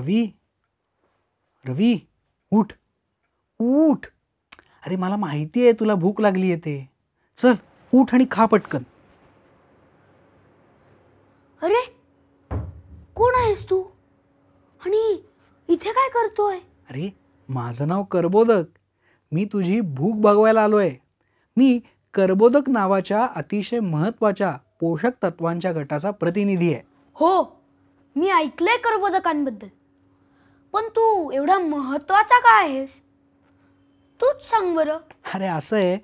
रवी रवी उठ उठ अरे मला माहिती आहे तुला भूक लागली येते ते चल उठ आणि खा पटकन अरे कोण आहेस तू आणि इथे काय करतोय अरे माझं नाव करबोदक मी तुझी भूक भागवायला आलोय मी करबोदक नावाच्या अतिशय महत्वाच्या पोषक तत्वांच्या गटाचा प्रतिनिधी आहे हो मी ऐकलंय करबोदकांबद्दल पण तू एवढा महत्वाचा का आहेस तूच सांग बरं अरे असं आहे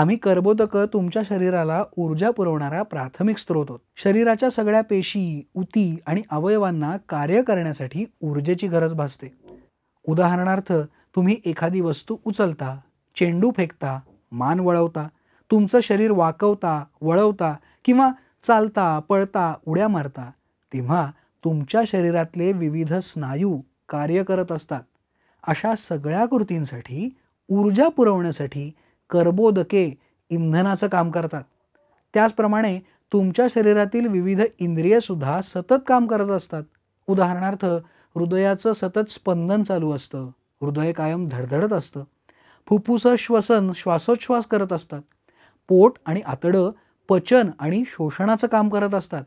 आम्ही कर्बोदक तुमच्या शरीराला ऊर्जा पुरवणारा प्राथमिक स्त्रोत होत शरीराच्या सगळ्या पेशी उती आणि अवयवांना कार्य करण्यासाठी ऊर्जेची गरज भासते उदाहरणार्थ तुम्ही एखादी वस्तू उचलता चेंडू फेकता मान वळवता तुमचं शरीर वाकवता वळवता किंवा चालता पळता उड्या मारता तेव्हा तुमच्या शरीरातले विविध स्नायू कार्य करत असतात अशा सगळ्या कृतींसाठी ऊर्जा पुरवण्यासाठी कर्बोदके इंधनाचं काम करतात त्याचप्रमाणे तुमच्या शरीरातील विविध इंद्रियसुद्धा सतत काम करत असतात उदाहरणार्थ हृदयाचं सतत स्पंदन चालू असतं हृदय कायम धडधडत असतं फुफ्फुसं श्वसन श्वासोच्छ्वास करत असतात पोट आणि आतडं पचन आणि शोषणाचं काम करत असतात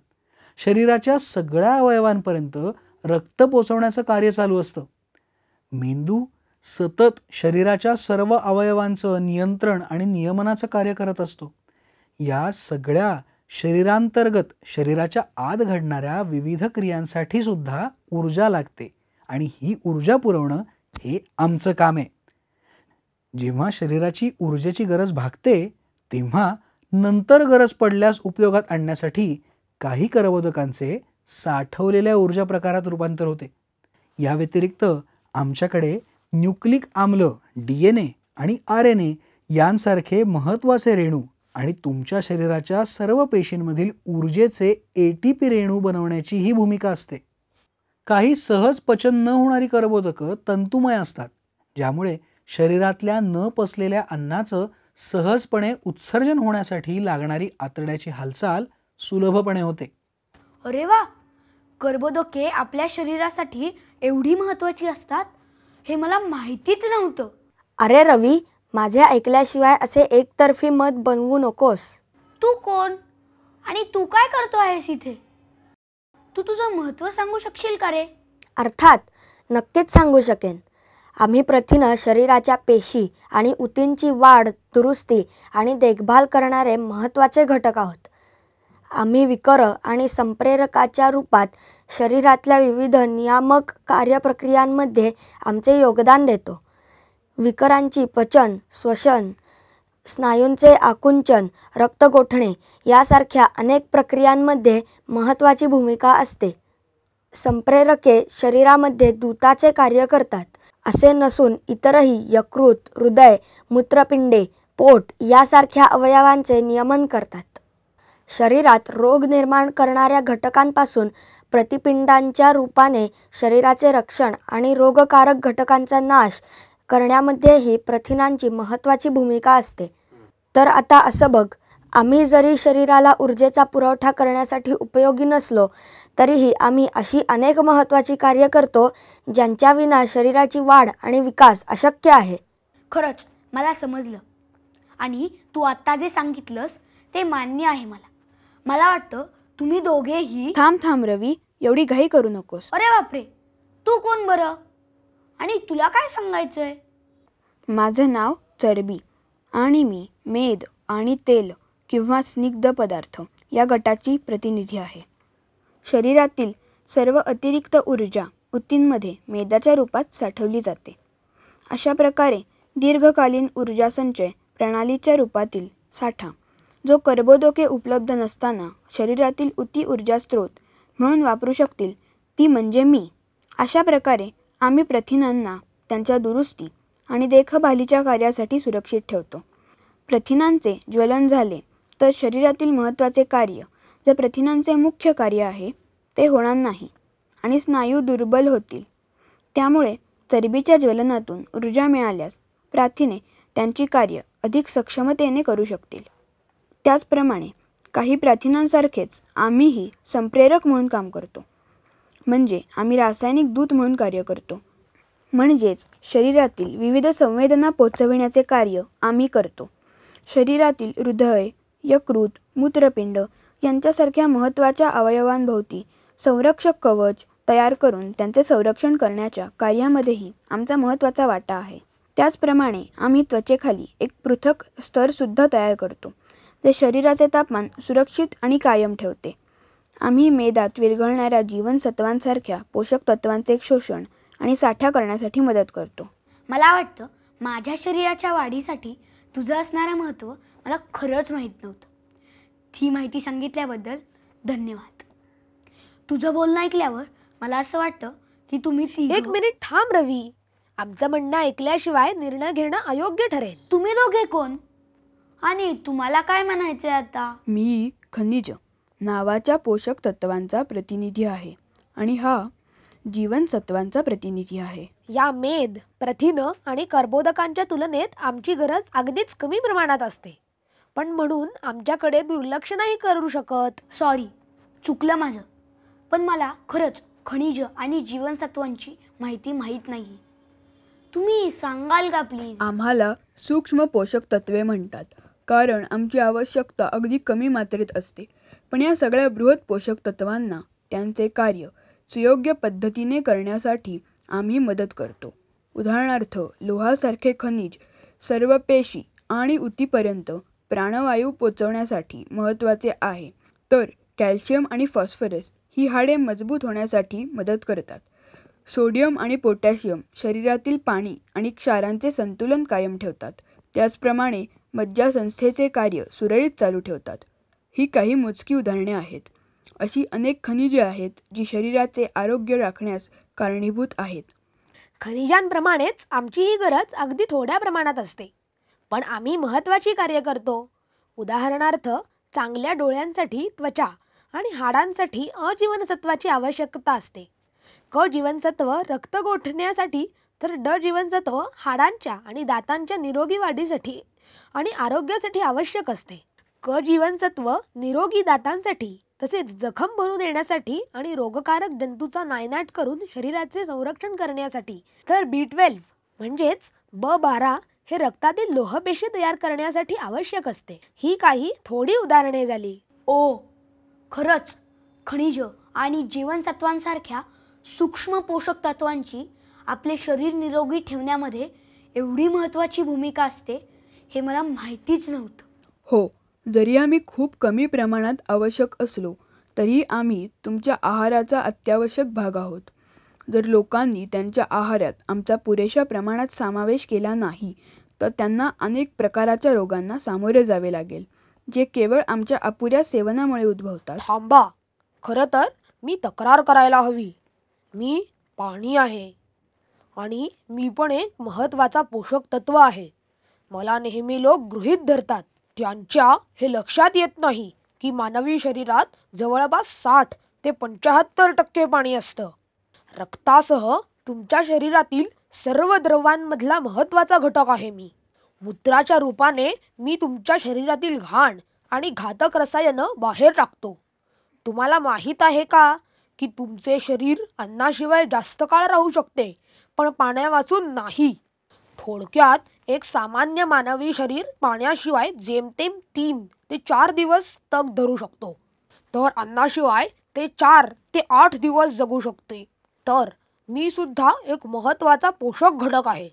शरीराच्या सगळ्या अवयवांपर्यंत रक्त पोचवण्याचं कार्य चालू असतं मेंदू सतत शरीराच्या सर्व अवयवांचं नियंत्रण आणि नियमनाचं कार्य करत असतो या सगळ्या शरीरांतर्गत शरीराच्या आत घडणाऱ्या विविध क्रियांसाठी सुद्धा ऊर्जा लागते आणि ही ऊर्जा पुरवणं हे आमचं काम आहे जेव्हा शरीराची ऊर्जेची गरज भागते तेव्हा नंतर गरज पडल्यास उपयोगात आणण्यासाठी काही करबोधकांचे साठवलेल्या ऊर्जा प्रकारात रूपांतर होते या व्यतिरिक्त आमच्याकडे न्यूक्लिक आम्ल डी एन ए आणि आर एन ए यांसारखे महत्त्वाचे रेणू आणि तुमच्या शरीराच्या सर्व पेशींमधील ऊर्जेचे ए टी पी रेणू बनवण्याची ही भूमिका असते काही सहज पचन न होणारी कर्बोदकं तंतुमय असतात ज्यामुळे शरीरातल्या न पसलेल्या अन्नाचं सहजपणे उत्सर्जन होण्यासाठी लागणारी आतड्याची हालचाल सुलभपणे होते अरे वा कर्बोदके आपल्या शरीरासाठी एवढी महत्त्वाची असतात हे मला माहितीच नव्हतं अरे रवी माझ्या ऐकल्याशिवाय असे एकतर्फी मत बनवू नकोस तू कोण आणि तू काय करतो आहेस इथे तू तुझं महत्त्व सांगू शकशील का रे अर्थात नक्कीच सांगू शकेन आम्ही प्रथिनं शरीराच्या पेशी आणि ऊतींची वाढ दुरुस्ती आणि देखभाल करणारे महत्त्वाचे घटक आहोत आम्ही विकर आणि संप्रेरकाच्या रूपात शरीरातल्या विविध नियामक कार्यप्रक्रियांमध्ये आमचे योगदान देतो विकरांची पचन श्वसन स्नायूंचे आकुंचन रक्त गोठणे यासारख्या अनेक प्रक्रियांमध्ये महत्त्वाची भूमिका असते संप्रेरके शरीरामध्ये दूताचे कार्य करतात असे नसून इतरही यकृत हृदय मूत्रपिंडे पोट यासारख्या अवयवांचे नियमन करतात शरीरात रोग निर्माण करणाऱ्या घटकांपासून प्रतिपिंडांच्या रूपाने शरीराचे रक्षण आणि रोगकारक घटकांचा नाश करण्यामध्येही प्रथिनांची महत्त्वाची भूमिका असते तर आता असं बघ आम्ही जरी शरीराला ऊर्जेचा पुरवठा करण्यासाठी उपयोगी नसलो तरीही आम्ही अशी अनेक महत्त्वाची कार्य करतो ज्यांच्याविना शरीराची वाढ आणि विकास अशक्य आहे खरंच मला समजलं आणि तू आत्ता जे सांगितलंस ते मान्य आहे मला मला वाटतं तुम्ही दोघेही थांब थांब रवी एवढी घाई करू नकोस अरे बापरे तू कोण बर आणि तुला काय सांगायचंय माझं नाव चरबी आणि मी मेद आणि तेल किंवा स्निग्ध पदार्थ या गटाची प्रतिनिधी आहे शरीरातील सर्व अतिरिक्त ऊर्जा उत्तींमध्ये मेदाच्या रूपात साठवली जाते अशा प्रकारे दीर्घकालीन ऊर्जा संचय प्रणालीच्या रूपातील साठा जो कर्बोदके उपलब्ध नसताना शरीरातील उती ऊर्जा स्रोत म्हणून वापरू शकतील ती म्हणजे मी अशा प्रकारे आम्ही प्रथिनांना त्यांच्या दुरुस्ती आणि देखभालीच्या कार्यासाठी सुरक्षित ठेवतो प्रथिनांचे ज्वलन झाले तर शरीरातील महत्त्वाचे कार्य जे प्रथिनांचे मुख्य कार्य आहे ते होणार नाही आणि स्नायू दुर्बल होतील त्यामुळे चरबीच्या ज्वलनातून ऊर्जा मिळाल्यास प्रार्थिने त्यांची कार्य अधिक सक्षमतेने करू शकतील त्याचप्रमाणे काही प्रथिनांसारखेच आम्हीही संप्रेरक म्हणून काम करतो म्हणजे आम्ही रासायनिक दूत म्हणून कार्य करतो म्हणजेच शरीरातील विविध संवेदना पोचविण्याचे कार्य आम्ही करतो शरीरातील हृदय यकृत मूत्रपिंड यांच्यासारख्या महत्त्वाच्या अवयवांभोवती संरक्षक कवच तयार करून त्यांचे संरक्षण करण्याच्या कार्यामध्येही आमचा महत्त्वाचा वाटा आहे त्याचप्रमाणे आम्ही त्वचेखाली एक पृथक स्तरसुद्धा तयार करतो ते शरीराचे तापमान सुरक्षित आणि कायम ठेवते आम्ही मेदात विरघळणाऱ्या जीवनसत्वांसारख्या पोषक तत्वांचे शोषण आणि साठा करण्यासाठी मदत करतो मला वाटतं माझ्या शरीराच्या वाढीसाठी तुझं असणारं महत्त्व मला खरंच माहीत नव्हतं ही माहिती सांगितल्याबद्दल धन्यवाद तुझं बोलणं ऐकल्यावर मला असं वाटतं की तुम्ही ती एक मिनिट थांब रवी आमचं म्हणणं ऐकल्याशिवाय निर्णय घेणं अयोग्य ठरेल तुम्ही दोघे कोण आणि तुम्हाला काय म्हणायचे आता मी खनिज नावाच्या पोषक तत्वांचा प्रतिनिधी आहे आणि हा जीवनसत्वांचा प्रतिनिधी आहे या मेद प्रथिन आणि कर्बोदकांच्या तुलनेत आमची गरज अगदीच कमी प्रमाणात असते पण म्हणून आमच्याकडे दुर्लक्ष नाही करू शकत सॉरी चुकलं माझं पण मला खरंच खनिज आणि जीवनसत्वांची माहिती माहीत नाही तुम्ही सांगाल का प्लीज आम्हाला सूक्ष्म पोषक तत्वे म्हणतात कारण आमची आवश्यकता अगदी कमी मात्रेत असते पण या सगळ्या बृहत पोषक तत्वांना त्यांचे कार्य सुयोग्य पद्धतीने करण्यासाठी आम्ही मदत करतो उदाहरणार्थ लोहासारखे खनिज सर्व पेशी आणि उतीपर्यंत प्राणवायू पोचवण्यासाठी महत्त्वाचे आहे तर कॅल्शियम आणि फॉस्फरस ही हाडे मजबूत होण्यासाठी मदत करतात सोडियम आणि पोटॅशियम शरीरातील पाणी आणि क्षारांचे संतुलन कायम ठेवतात त्याचप्रमाणे मज्जासंस्थेचे कार्य सुरळीत चालू ठेवतात ही काही मोजकी उदाहरणे आहेत अशी अनेक खनिजे आहेत जी शरीराचे आरोग्य राखण्यास कारणीभूत आहेत खनिजांप्रमाणेच आमची ही गरज अगदी थोड्या प्रमाणात असते पण आम्ही महत्त्वाची कार्य करतो उदाहरणार्थ चांगल्या डोळ्यांसाठी त्वचा आणि हाडांसाठी अजीवनसत्वाची आवश्यकता असते क जीवनसत्व रक्त गोठण्यासाठी तर ड जीवनसत्व हाडांच्या आणि दातांच्या निरोगी वाढीसाठी आणि आरोग्यासाठी आवश्यक असते क जीवनसत्व निरोगी दातांसाठी तसेच जखम भरून येण्यासाठी आणि रोगकारक जंतूचा नायनाट करून शरीराचे संरक्षण करण्यासाठी तर बी ट्वेल्व म्हणजेच ब बारा हे रक्तातील लोहपेशी तयार करण्यासाठी आवश्यक असते ही काही थोडी उदाहरणे झाली ओ खरंच खनिज आणि जीवनसत्वांसारख्या सूक्ष्म पोषक तत्वांची आपले शरीर निरोगी ठेवण्यामध्ये एवढी महत्त्वाची भूमिका असते हे मला माहितीच नव्हतं हो जरी आम्ही खूप कमी प्रमाणात आवश्यक असलो तरी आम्ही तुमच्या आहाराचा अत्यावश्यक भाग आहोत जर लोकांनी त्यांच्या आहारात आमचा पुरेशा प्रमाणात समावेश केला नाही तर त्यांना अनेक प्रकाराच्या रोगांना सामोरे जावे लागेल जे केवळ आमच्या अपुऱ्या सेवनामुळे उद्भवतात थांबा खरं तर मी तक्रार करायला हवी मी पाणी आहे आणि मी पण एक महत्त्वाचा पोषक तत्व आहे मला नेहमी लोक गृहीत धरतात त्यांच्या हे लक्षात येत नाही की मानवी शरीरात जवळपास साठ ते पंचाहत्तर टक्के पाणी असतं रक्तासह तुमच्या शरीरातील सर्व द्रवांमधला महत्त्वाचा घटक आहे मी मूत्राच्या रूपाने मी तुमच्या शरीरातील घाण आणि घातक रसायनं बाहेर टाकतो तुम्हाला माहीत आहे का की तुमचे शरीर अन्नाशिवाय जास्त काळ राहू शकते पण पाण्यावाचून नाही थोडक्यात एक सामान्य मानवी शरीर पाण्याशिवाय जेमतेम तीन ते चार दिवस तग धरू शकतो तर अन्नाशिवाय ते चार ते आठ दिवस जगू शकते तर मी सुद्धा एक महत्त्वाचा पोषक घटक आहे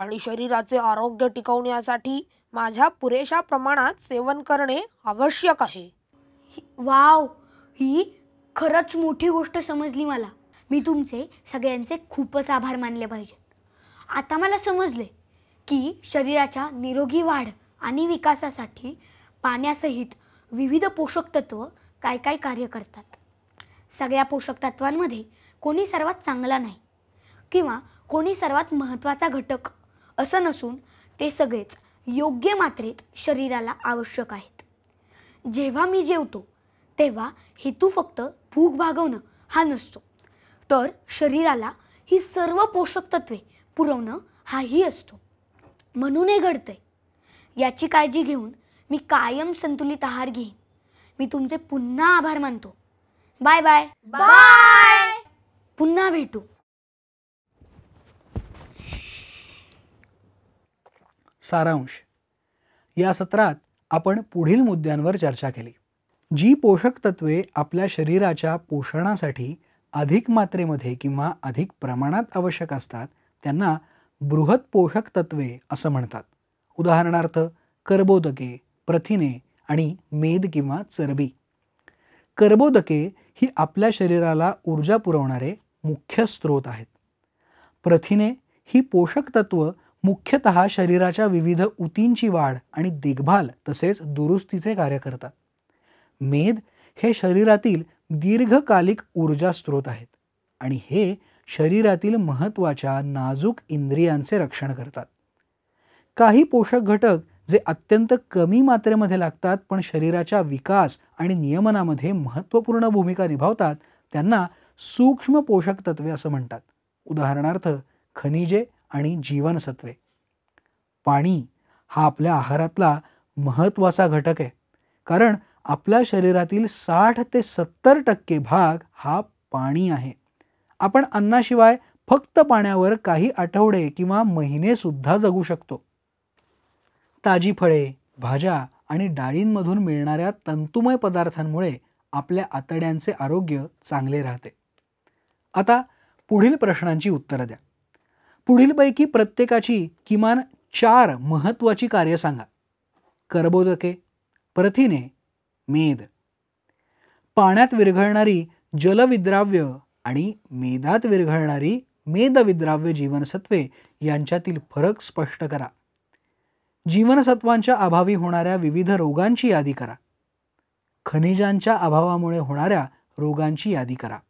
आणि शरीराचे आरोग्य टिकवण्यासाठी माझ्या पुरेशा प्रमाणात सेवन करणे आवश्यक आहे वाव ही खरंच मोठी गोष्ट समजली मला मी तुमचे सगळ्यांचे खूपच आभार मानले पाहिजे आता मला समजले की शरीराच्या निरोगी वाढ आणि विकासासाठी पाण्यासहित विविध पोषक तत्व काय काय कार्य करतात सगळ्या पोषक तत्वांमध्ये कोणी सर्वात चांगला नाही किंवा कोणी सर्वात महत्त्वाचा घटक असं नसून ते सगळेच योग्य मात्रेत शरीराला आवश्यक आहेत जेव्हा मी जेवतो तेव्हा हेतू फक्त भूक भागवणं हा नसतो तर शरीराला ही सर्व पोषक तत्वे पुरवणं हाही असतो म्हणून हे घडते याची काळजी घेऊन मी कायम संतुलित आहार घेईन मी तुमचे पुन्हा आभार मानतो बाय बाय बाय पुन्हा भेटू सारांश या सत्रात आपण पुढील मुद्द्यांवर चर्चा केली जी पोषक तत्वे आपल्या शरीराच्या पोषणासाठी अधिक मात्रेमध्ये किंवा अधिक प्रमाणात आवश्यक असतात त्यांना बृहत पोषक तत्वे असं म्हणतात उदाहरणार्थ कर्बोदके प्रथिने आणि मेद किंवा चरबी कर्बोदके ही आपल्या शरीराला ऊर्जा पुरवणारे मुख्य स्रोत आहेत प्रथिने ही पोषक तत्व मुख्यतः शरीराच्या विविध ऊतींची वाढ आणि देखभाल तसेच दुरुस्तीचे कार्य करतात मेद हे शरीरातील दीर्घकालिक ऊर्जा स्रोत आहेत आणि हे शरीरातील महत्त्वाच्या नाजूक इंद्रियांचे रक्षण करतात काही पोषक घटक जे अत्यंत कमी मात्रेमध्ये लागतात पण शरीराच्या विकास आणि नियमनामध्ये महत्त्वपूर्ण भूमिका निभावतात त्यांना सूक्ष्म पोषक तत्वे असं म्हणतात उदाहरणार्थ खनिजे आणि जीवनसत्वे पाणी हा आपल्या आहारातला महत्त्वाचा घटक आहे कारण आपल्या शरीरातील साठ ते सत्तर टक्के भाग हा पाणी आहे आपण अन्नाशिवाय फक्त पाण्यावर काही आठवडे किंवा महिने सुद्धा जगू शकतो ताजी फळे भाज्या आणि डाळींमधून मिळणाऱ्या तंतुमय पदार्थांमुळे आपल्या आतड्यांचे आरोग्य चांगले राहते आता पुढील प्रश्नांची उत्तरं द्या पुढीलपैकी प्रत्येकाची किमान चार महत्त्वाची कार्य सांगा कर्बोदके प्रथिने मेद पाण्यात विरघळणारी जलविद्राव्य आणि मेदात विरघळणारी मेदविद्राव्य जीवनसत्वे यांच्यातील फरक स्पष्ट करा जीवनसत्वांच्या अभावी होणाऱ्या विविध रोगांची यादी करा खनिजांच्या अभावामुळे होणाऱ्या रोगांची यादी करा